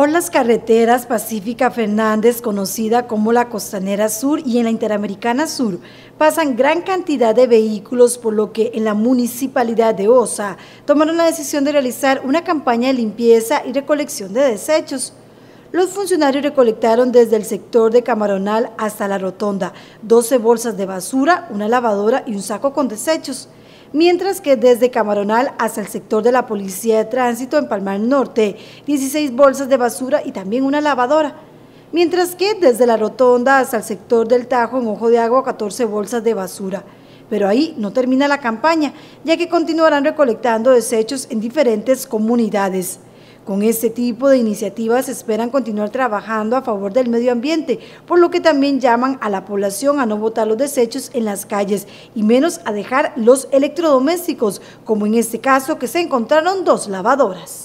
Por las carreteras Pacífica Fernández, conocida como la Costanera Sur y en la Interamericana Sur, pasan gran cantidad de vehículos, por lo que en la municipalidad de Osa tomaron la decisión de realizar una campaña de limpieza y recolección de desechos. Los funcionarios recolectaron desde el sector de Camaronal hasta la Rotonda 12 bolsas de basura, una lavadora y un saco con desechos. Mientras que desde Camaronal hasta el sector de la Policía de Tránsito en Palmar Norte, 16 bolsas de basura y también una lavadora. Mientras que desde la Rotonda hasta el sector del Tajo en Ojo de Agua, 14 bolsas de basura. Pero ahí no termina la campaña, ya que continuarán recolectando desechos en diferentes comunidades. Con este tipo de iniciativas esperan continuar trabajando a favor del medio ambiente, por lo que también llaman a la población a no botar los desechos en las calles y menos a dejar los electrodomésticos, como en este caso que se encontraron dos lavadoras.